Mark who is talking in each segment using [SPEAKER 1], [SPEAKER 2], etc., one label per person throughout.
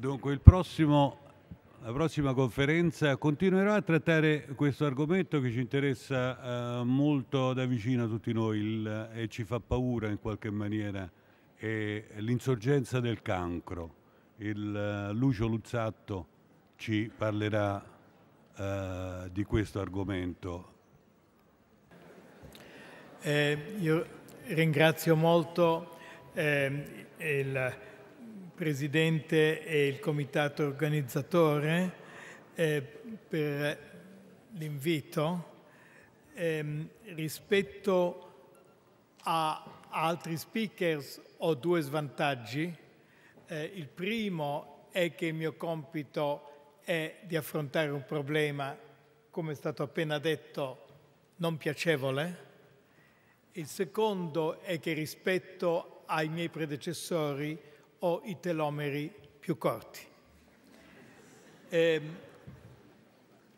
[SPEAKER 1] Dunque, prossimo, la prossima conferenza continuerà a trattare questo argomento che ci interessa eh, molto da vicino a tutti noi il, e ci fa paura in qualche maniera, è l'insorgenza del cancro. Il, eh, Lucio Luzzatto ci parlerà eh, di questo argomento. Eh, io ringrazio molto eh, il Presidente e il comitato organizzatore eh, per l'invito. Eh, rispetto a altri speakers ho due svantaggi. Eh, il primo è che il mio compito è di affrontare un problema, come è stato appena detto, non piacevole. Il secondo è che rispetto ai miei predecessori o i telomeri più corti. Eh,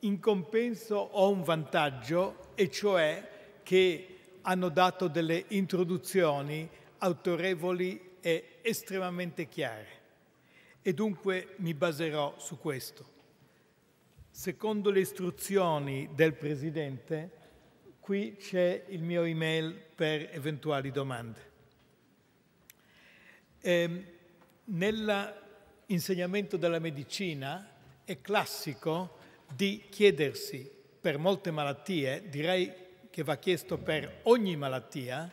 [SPEAKER 1] in compenso ho un vantaggio e cioè che hanno dato delle introduzioni autorevoli e estremamente chiare e dunque mi baserò su questo. Secondo le istruzioni del Presidente, qui c'è il mio email per eventuali domande. Ehm, nell'insegnamento della medicina è classico di chiedersi per molte malattie, direi che va chiesto per ogni malattia,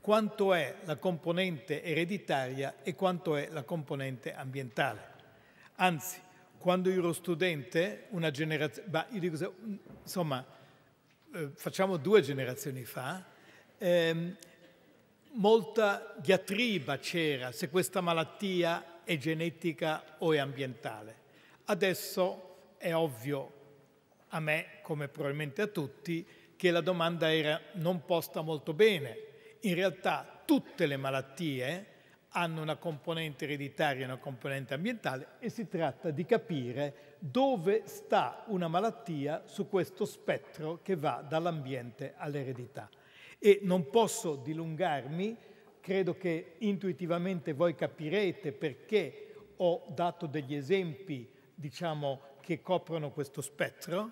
[SPEAKER 1] quanto è la componente ereditaria e quanto è la componente ambientale. Anzi, quando io ero studente, una generazione, bah, io dico, insomma, eh, facciamo due generazioni fa, ehm, molta diatriba c'era se questa malattia è genetica o è ambientale. Adesso è ovvio a me, come probabilmente a tutti, che la domanda era non posta molto bene. In realtà tutte le malattie hanno una componente ereditaria e una componente ambientale e si tratta di capire dove sta una malattia su questo spettro che va dall'ambiente all'eredità. E non posso dilungarmi, credo che intuitivamente voi capirete perché ho dato degli esempi, diciamo, che coprono questo spettro,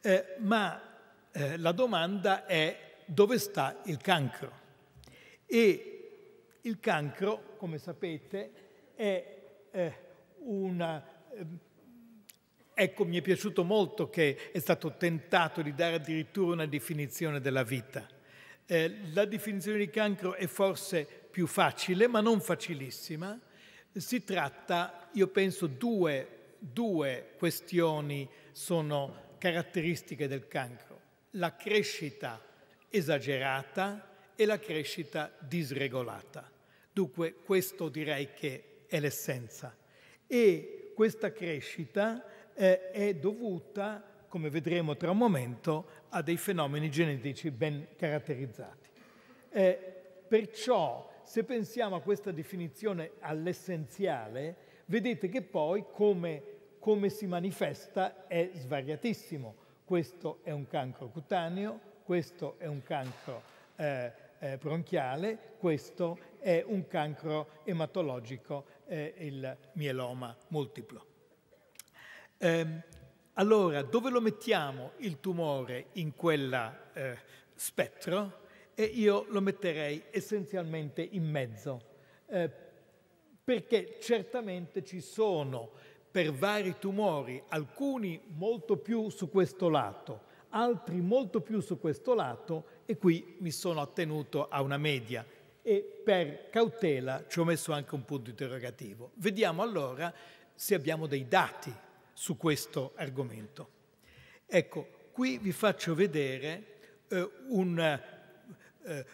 [SPEAKER 1] eh, ma eh, la domanda è dove sta il cancro? E il cancro, come sapete, è eh, una... Ehm, ecco, mi è piaciuto molto che è stato tentato di dare addirittura una definizione della vita. Eh, la definizione di cancro è forse più facile, ma non facilissima. Si tratta, io penso, due, due questioni sono caratteristiche del cancro. La crescita esagerata e la crescita disregolata. Dunque questo direi che è l'essenza. E questa crescita eh, è dovuta, come vedremo tra un momento, a dei fenomeni genetici ben caratterizzati. Eh, perciò, se pensiamo a questa definizione all'essenziale, vedete che poi come, come si manifesta è svariatissimo. Questo è un cancro cutaneo, questo è un cancro eh, eh, bronchiale, questo è un cancro ematologico, eh, il mieloma multiplo. Eh, allora, dove lo mettiamo il tumore in quel eh, spettro? E io lo metterei essenzialmente in mezzo, eh, perché certamente ci sono per vari tumori, alcuni molto più su questo lato, altri molto più su questo lato e qui mi sono attenuto a una media e per cautela ci ho messo anche un punto interrogativo. Vediamo allora se abbiamo dei dati su questo argomento. Ecco, qui vi faccio vedere eh, un, eh,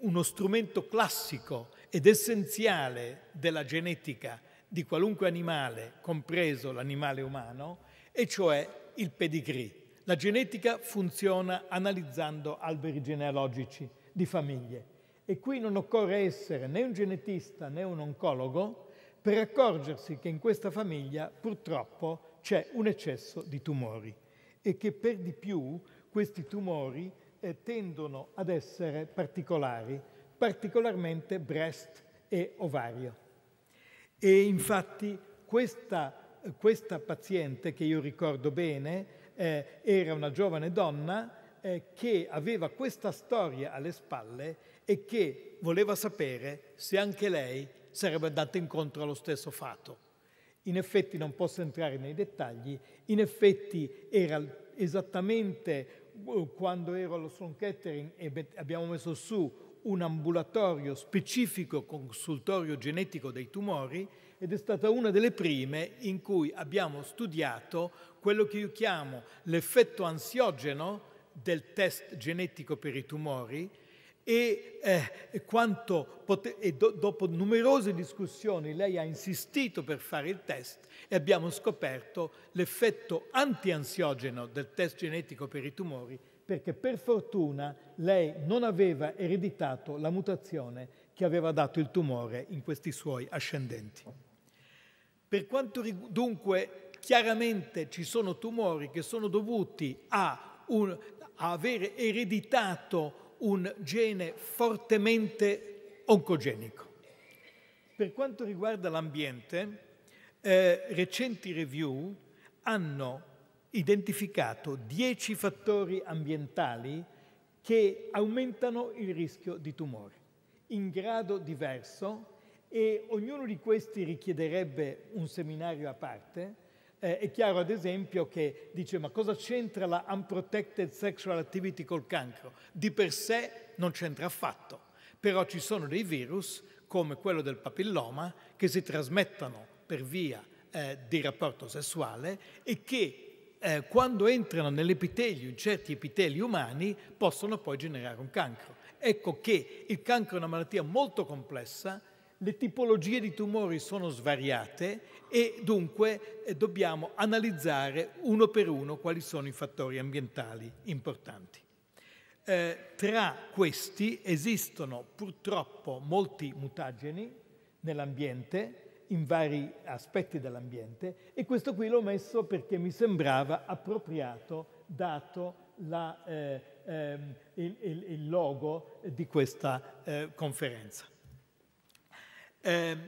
[SPEAKER 1] uno strumento classico ed essenziale della genetica di qualunque animale, compreso l'animale umano, e cioè il pedigree. La genetica funziona analizzando alberi genealogici di famiglie e qui non occorre essere né un genetista né un oncologo per accorgersi che in questa famiglia purtroppo c'è un eccesso di tumori e che per di più questi tumori eh, tendono ad essere particolari, particolarmente breast e ovario. E infatti questa, questa paziente, che io ricordo bene, eh, era una giovane donna eh, che aveva questa storia alle spalle e che voleva sapere se anche lei sarebbe andato incontro allo stesso fatto. In effetti non posso entrare nei dettagli, in effetti era esattamente eh, quando ero allo Sloan Kettering e abbiamo messo su un ambulatorio specifico consultorio genetico dei tumori ed è stata una delle prime in cui abbiamo studiato quello che io chiamo l'effetto ansiogeno del test genetico per i tumori, e, eh, pote- e do- dopo numerose discussioni lei ha insistito per fare il test e abbiamo scoperto l'effetto antiansiogeno del test genetico per i tumori perché per fortuna lei non aveva ereditato la mutazione che aveva dato il tumore in questi suoi ascendenti. Per quanto rigu- dunque chiaramente ci sono tumori che sono dovuti a, un, a avere ereditato un gene fortemente oncogenico. Per quanto riguarda l'ambiente, eh, recenti review hanno identificato dieci fattori ambientali che aumentano il rischio di tumore in grado diverso e ognuno di questi richiederebbe un seminario a parte, eh, è chiaro ad esempio che dice ma cosa c'entra la unprotected sexual activity col cancro? Di per sé non c'entra affatto, però ci sono dei virus come quello del papilloma che si trasmettono per via eh, di rapporto sessuale e che eh, quando entrano nell'epitelio, in certi epiteli umani, possono poi generare un cancro. Ecco che il cancro è una malattia molto complessa le tipologie di tumori sono svariate e dunque eh, dobbiamo analizzare uno per uno quali sono i fattori ambientali importanti. Eh, tra questi esistono purtroppo molti mutageni nell'ambiente, in vari aspetti dell'ambiente, e questo qui l'ho messo perché mi sembrava appropriato dato la, eh, eh, il, il, logo di questa eh, conferenza. Ehm,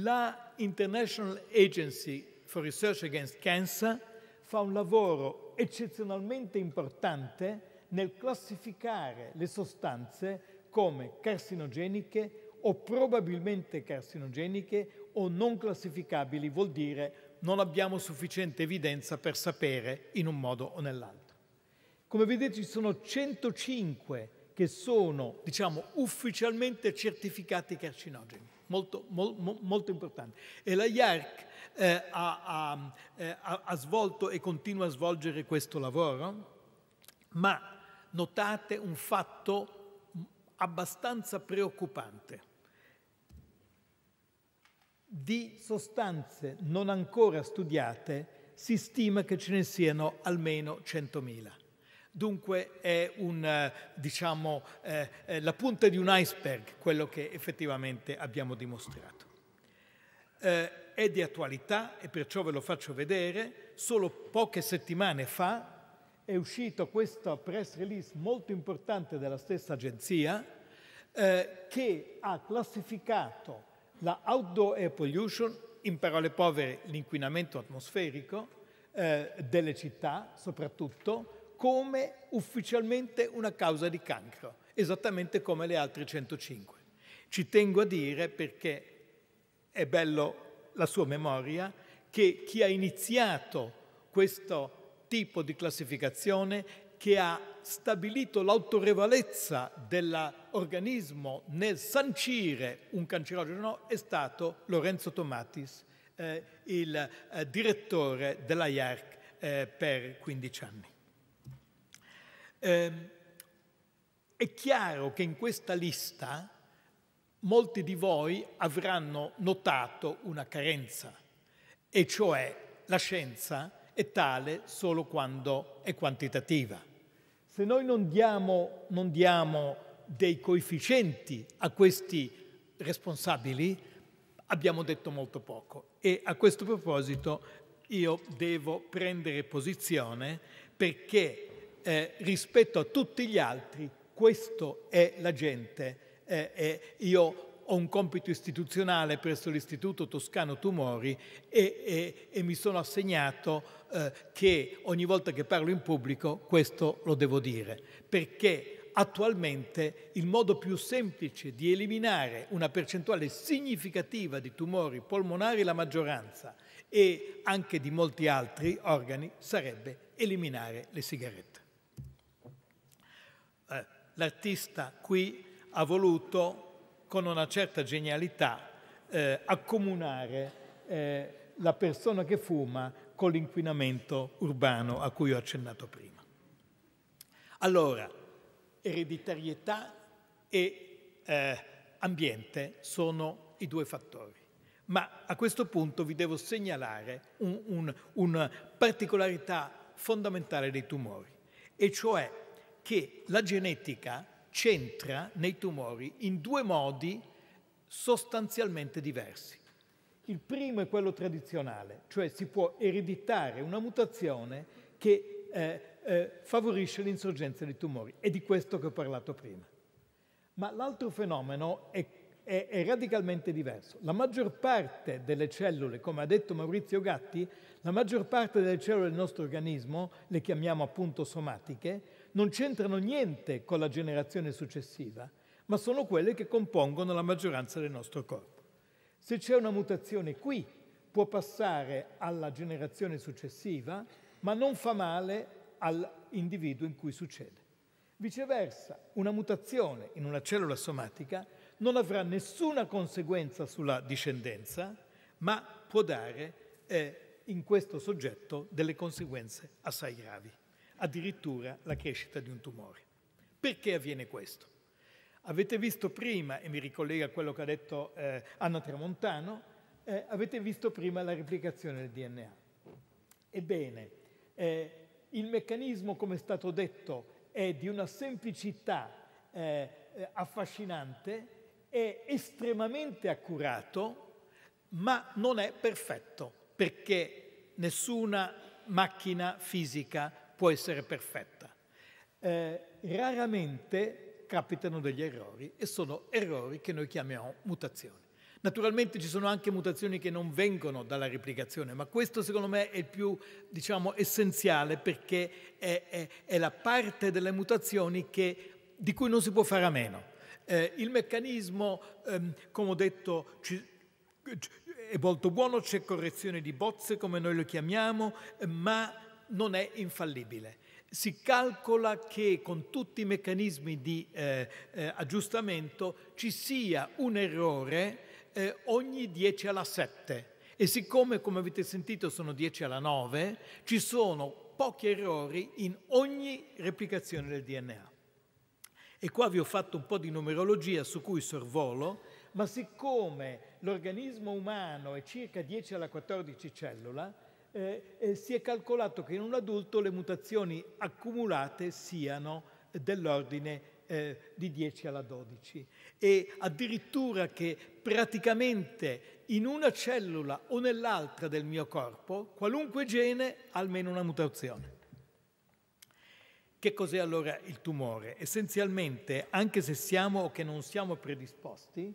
[SPEAKER 1] la International Agency for Research Against Cancer fa un lavoro eccezionalmente importante nel classificare le sostanze come carcinogeniche o probabilmente carcinogeniche o non classificabili, vuol dire non abbiamo sufficiente evidenza per sapere in un modo o nell'altro. Come vedete ci sono 105 che sono, diciamo, ufficialmente certificati carcinogeni molto, mol, molto importante. E la IARC eh, ha, eh, ha, ha svolto e continua a svolgere questo lavoro, ma notate un fatto mm, abbastanza preoccupante di sostanze non ancora studiate si stima che ce ne siano almeno 100.000. Dunque è un, eh, diciamo, eh, eh, la punta di un iceberg quello che effettivamente abbiamo dimostrato. Eh, è di attualità e perciò ve lo faccio vedere. Solo poche settimane fa è uscito questo press release molto importante della stessa agenzia eh, che ha classificato la outdoor air pollution, in parole povere l'inquinamento atmosferico eh, delle città soprattutto, come ufficialmente una causa di cancro, esattamente come le altre 105. Ci tengo a dire, perché è bello la sua memoria, che chi ha iniziato questo tipo di classificazione, che ha stabilito l'autorevolezza dell'organismo nel sancire un cancerogeno è stato Lorenzo Tomatis, eh, il eh, direttore dell'AIARC eh, per 15 anni. Eh, è chiaro che in questa lista molti di voi avranno notato una carenza, e cioè la scienza è tale solo quando è quantitativa. Se noi non diamo, non diamo dei coefficienti a questi responsabili, abbiamo detto molto poco. E a questo proposito io devo prendere posizione perché eh, rispetto a tutti gli altri, questo è la gente. Eh, eh, io ho un compito istituzionale presso l'Istituto Toscano Tumori e, e, e mi sono assegnato eh, che ogni volta che parlo in pubblico questo lo devo dire, perché attualmente il modo più semplice di eliminare una percentuale significativa di tumori polmonari, la maggioranza, e anche di molti altri organi, sarebbe eliminare le sigarette l'artista qui ha voluto con una certa genialità eh, accomunare eh, la persona che fuma con l'inquinamento urbano a cui ho accennato prima. Allora, ereditarietà e eh, ambiente sono i due fattori. Ma a questo punto vi devo segnalare un, un, una particolarità fondamentale dei tumori, e cioè che la genetica c'entra nei tumori in due modi sostanzialmente diversi. Il primo è quello tradizionale, cioè si può ereditare una mutazione che eh, eh, favorisce l'insorgenza di tumori. È di questo che ho parlato prima. Ma l'altro fenomeno è, è, è radicalmente diverso. La maggior parte delle cellule, come ha detto Maurizio Gatti, la maggior parte delle cellule del nostro organismo, le chiamiamo appunto somatiche, non c'entrano niente con la generazione successiva, ma sono quelle che compongono la maggioranza del nostro corpo. Se c'è una mutazione qui, può passare alla generazione successiva, ma non fa male all'individuo in cui succede. Viceversa, una mutazione in una cellula somatica non avrà nessuna conseguenza sulla discendenza, ma può dare eh, in questo soggetto delle conseguenze assai gravi addirittura la crescita di un tumore. Perché avviene questo? Avete visto prima, e mi ricollega a quello che ha detto eh, Anna Tramontano, eh, avete visto prima la replicazione del DNA. Ebbene, eh, il meccanismo, come è stato detto, è di una semplicità eh, eh, affascinante, è estremamente accurato, ma non è perfetto, perché nessuna macchina fisica può essere perfetta. Eh, raramente capitano degli errori e sono errori che noi chiamiamo mutazioni. Naturalmente ci sono anche mutazioni che non vengono dalla replicazione, ma questo secondo me è il più diciamo, essenziale perché è, è, è, la parte delle mutazioni che, di cui non si può fare a meno. Eh, il meccanismo, ehm, come ho detto, ci, è molto buono, c'è correzione di bozze come noi lo chiamiamo, ma non è infallibile. Si calcola che con tutti i meccanismi di eh, eh, aggiustamento ci sia un errore eh, ogni 10 alla 7 e siccome, come avete sentito, sono 10 alla 9, ci sono pochi errori in ogni replicazione del DNA. E qua vi ho fatto un po' di numerologia su cui sorvolo, ma siccome l'organismo umano è circa 10 alla 14 cellula, eh, eh, si è calcolato che in un adulto le mutazioni accumulate siano dell'ordine eh, di 10 alla 12 e addirittura che praticamente in una cellula o nell'altra del mio corpo, qualunque gene ha almeno una mutazione. Che cos'è allora il tumore? Essenzialmente, anche se siamo o che non siamo predisposti,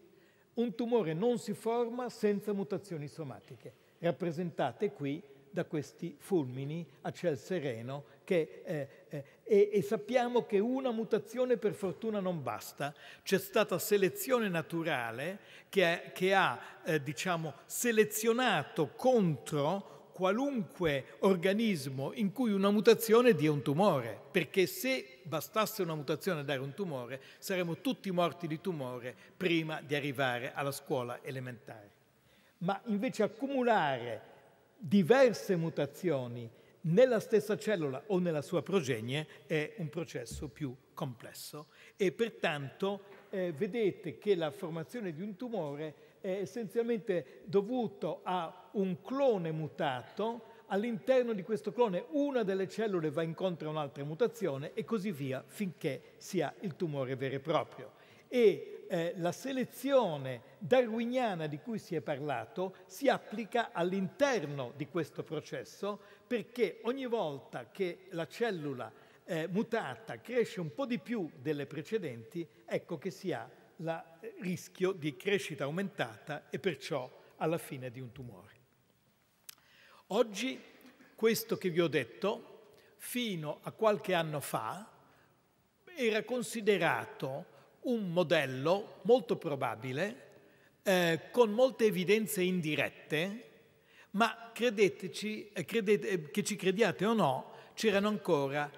[SPEAKER 1] un tumore non si forma senza mutazioni somatiche, rappresentate qui da questi fulmini a ciel sereno che, eh, eh, e, e sappiamo che una mutazione per fortuna non basta, c'è stata selezione naturale che, è, che ha eh, diciamo, selezionato contro qualunque organismo in cui una mutazione dia un tumore, perché se bastasse una mutazione a dare un tumore, saremmo tutti morti di tumore prima di arrivare alla scuola elementare. Ma invece accumulare diverse mutazioni nella stessa cellula o nella sua progenie è un processo più complesso e pertanto eh, vedete che la formazione di un tumore è essenzialmente dovuto a un clone mutato all'interno di questo clone una delle cellule va incontro a un'altra mutazione e così via finché sia il tumore vero e proprio. E eh, la selezione darwiniana di cui si è parlato si applica all'interno di questo processo perché ogni volta che la cellula eh, mutata cresce un po' di più delle precedenti, ecco che si ha il eh, rischio di crescita aumentata e perciò alla fine di un tumore. Oggi questo che vi ho detto fino a qualche anno fa era considerato un modello molto probabile, eh, con molte evidenze indirette, ma credeteci, eh, credete, eh, che ci crediate o no, c'erano ancora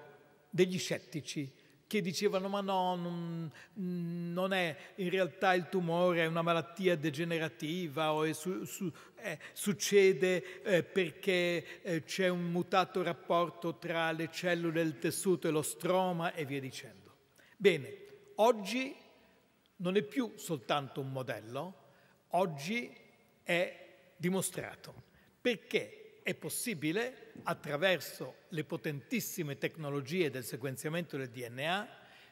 [SPEAKER 1] degli scettici che dicevano ma no, non, mm, non, è in realtà il tumore, è una malattia degenerativa o su, su, eh, succede eh, perché eh, c'è un mutato rapporto tra le cellule, il tessuto e lo stroma e via dicendo. Bene, oggi non è più soltanto un modello, oggi è dimostrato. Perché è possibile, attraverso le potentissime tecnologie del sequenziamento del DNA,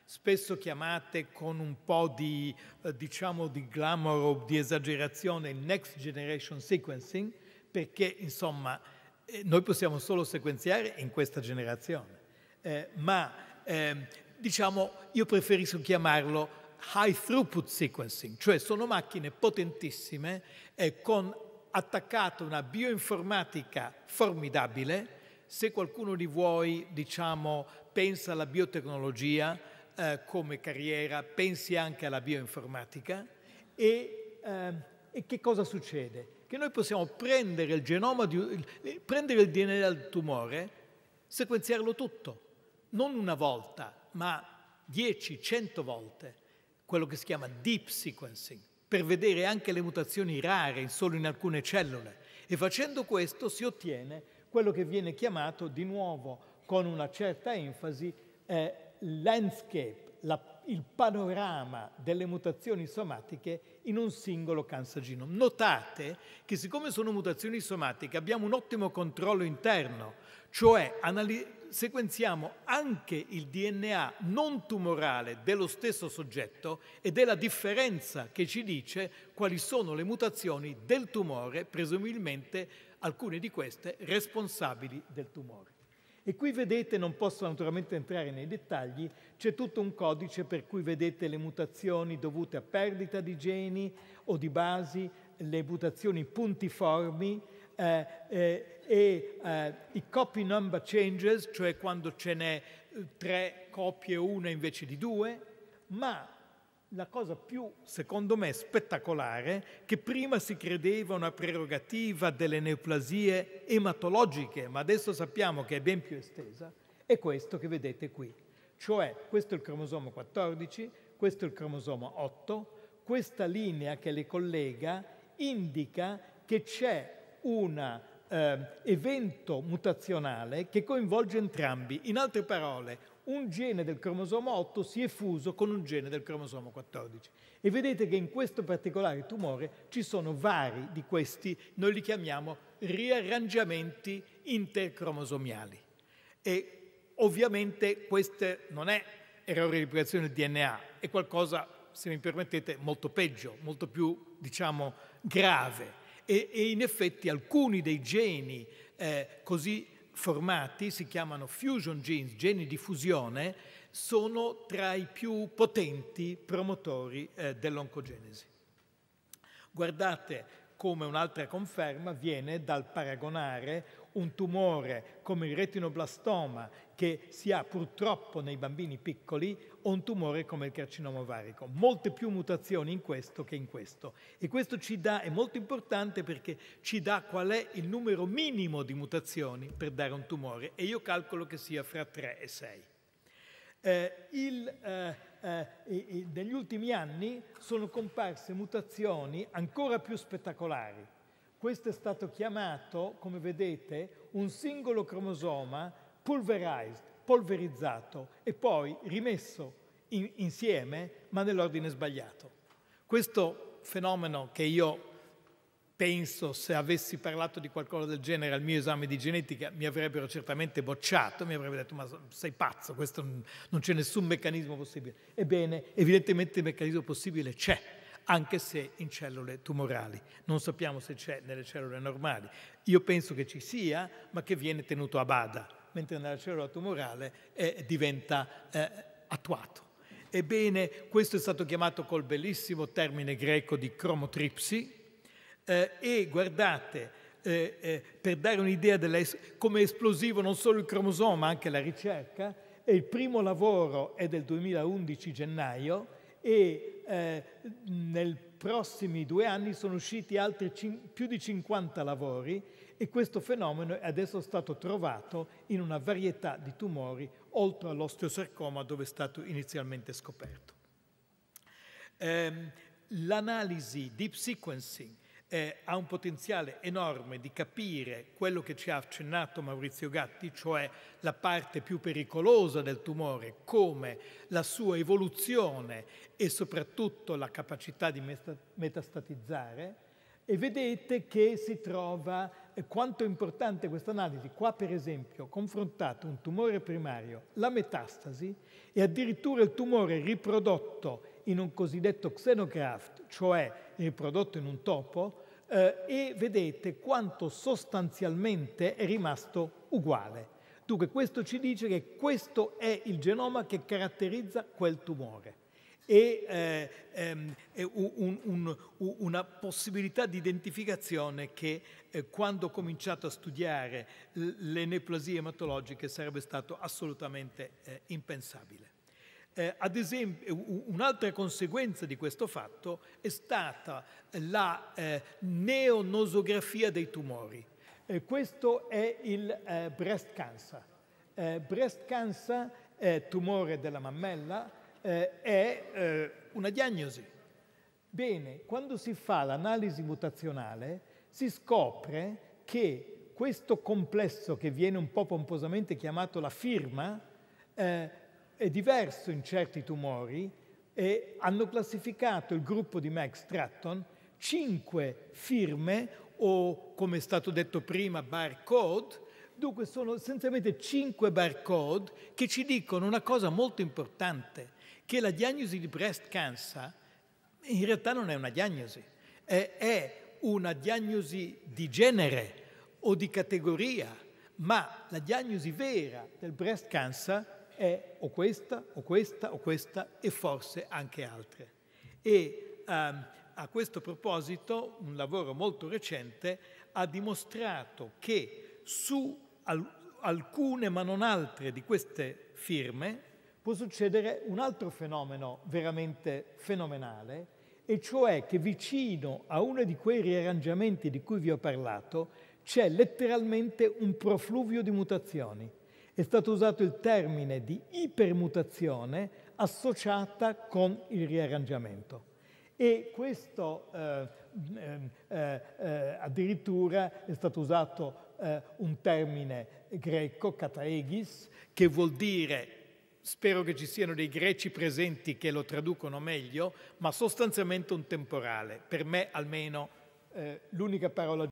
[SPEAKER 1] spesso chiamate con un po' di, eh, diciamo, di glamour o di esagerazione next generation sequencing, perché insomma eh, noi possiamo solo sequenziare in questa generazione, eh, ma eh, diciamo, io preferisco chiamarlo high throughput sequencing, cioè sono macchine potentissime eh, con attaccata una bioinformatica formidabile. Se qualcuno di voi, diciamo, pensa alla biotecnologia eh, come carriera, pensi anche alla bioinformatica e, eh, e che cosa succede? Che noi possiamo prendere il genoma, di, prendere il DNA del tumore, sequenziarlo tutto, non una volta, ma 10-100 volte quello che si chiama deep sequencing, per vedere anche le mutazioni rare solo in alcune cellule. E facendo questo si ottiene quello che viene chiamato di nuovo con una certa enfasi eh, landscape, la, il panorama delle mutazioni somatiche in un singolo cancer genome. Notate che siccome sono mutazioni somatiche abbiamo un ottimo controllo interno, cioè sequenziamo anche il DNA non tumorale dello stesso soggetto ed è la differenza che ci dice quali sono le mutazioni del tumore, presumibilmente alcune di queste responsabili del tumore. E qui vedete, non posso naturalmente entrare nei dettagli, c'è tutto un codice per cui vedete le mutazioni dovute a perdita di geni o di basi, le mutazioni puntiformi, eh, eh, e eh, i copy number changes, cioè quando ce n'è eh, tre copie una invece di due, ma la cosa più, secondo me, spettacolare, che prima si credeva una prerogativa delle neoplasie ematologiche, ma adesso sappiamo che è ben più estesa, è questo che vedete qui. Cioè, questo è il cromosoma 14, questo è il cromosoma 8, questa linea che le collega indica che c'è un eh, evento mutazionale che coinvolge entrambi. In altre parole, un gene del cromosomo 8 si è fuso con un gene del cromosomo 14. E vedete che in questo particolare tumore ci sono vari di questi, noi li chiamiamo riarrangiamenti intercromosomiali. E ovviamente questo non è errore di replicazione del DNA, è qualcosa, se mi permettete, molto peggio, molto più, diciamo, grave e, e in effetti alcuni dei geni eh, così formati, si chiamano fusion genes, geni di fusione, sono tra i più potenti promotori eh, dell'oncogenesi. Guardate come un'altra conferma viene dal paragonare un tumore come il retinoblastoma che si ha purtroppo nei bambini piccoli un tumore come il carcinoma ovarico. Molte più mutazioni in questo che in questo. E questo ci dà, è molto importante perché ci dà qual è il numero minimo di mutazioni per dare un tumore e io calcolo che sia fra 3 e 6. Eh, il, eh, eh, negli ultimi anni sono comparse mutazioni ancora più spettacolari. Questo è stato chiamato, come vedete, un singolo cromosoma pulverized, polverizzato e poi rimesso in, insieme, ma nell'ordine sbagliato. Questo fenomeno che io penso se avessi parlato di qualcosa del genere al mio esame di genetica mi avrebbero certamente bocciato, mi avrebbero detto ma sei pazzo, questo non c'è nessun meccanismo possibile. Ebbene, evidentemente il meccanismo possibile c'è, anche se in cellule tumorali. Non sappiamo se c'è nelle cellule normali. Io penso che ci sia, ma che viene tenuto a bada mentre nella cellula tumorale eh, diventa eh, attuato. Ebbene, questo è stato chiamato col bellissimo termine greco di cromotripsi eh, e guardate, eh, eh, per dare un'idea come esplosivo non solo il cromosoma, ma anche la ricerca, e il primo lavoro è del 2011 gennaio e eh, nei prossimi due anni sono usciti altri più di 50 lavori e questo fenomeno è adesso stato trovato in una varietà di tumori oltre all'osteosarcoma dove è stato inizialmente scoperto. Eh, l'analisi deep sequencing eh, ha un potenziale enorme di capire quello che ci ha accennato Maurizio Gatti, cioè la parte più pericolosa del tumore, come la sua evoluzione e soprattutto la capacità di metastatizzare, e vedete che si trova quanto è importante questa analisi. Qua per esempio ho confrontato un tumore primario, la metastasi e addirittura il tumore riprodotto in un cosiddetto xenograft, cioè riprodotto in un topo, eh, e vedete quanto sostanzialmente è rimasto uguale. Dunque questo ci dice che questo è il genoma che caratterizza quel tumore e eh, ehm, un, un, una possibilità di identificazione che eh, quando ho cominciato a studiare le neoplasie ematologiche sarebbe stato assolutamente eh, impensabile. Eh, ad esempio, un'altra conseguenza di questo fatto è stata la eh, neonosografia dei tumori. Eh, questo è il breast cancer. breast cancer è tumore della mammella, eh, è eh, una diagnosi. Bene, quando si fa l'analisi mutazionale si scopre che questo complesso che viene un po' pomposamente chiamato la firma eh, è diverso in certi tumori e hanno classificato il gruppo di Max Stratton cinque firme o, come è stato detto prima, barcode. Dunque sono essenzialmente cinque barcode che ci dicono una cosa molto importante, che la diagnosi di breast cancer in realtà non è una diagnosi, è, è una diagnosi di genere o di categoria, ma la diagnosi vera del breast cancer è o questa, o questa, o questa e forse anche altre. E ehm, a questo proposito un lavoro molto recente ha dimostrato che su al alcune ma non altre di queste firme, può succedere un altro fenomeno veramente fenomenale, e cioè che vicino a uno di quei riarrangiamenti di cui vi ho parlato c'è letteralmente un profluvio di mutazioni. È stato usato il termine di ipermutazione associata con il riarrangiamento. E questo eh, ehm, eh, eh, addirittura è stato usato eh, un termine greco, kataegis, che vuol dire spero che ci siano dei greci presenti che lo traducono meglio, ma sostanzialmente un temporale. Per me almeno eh, l'unica parola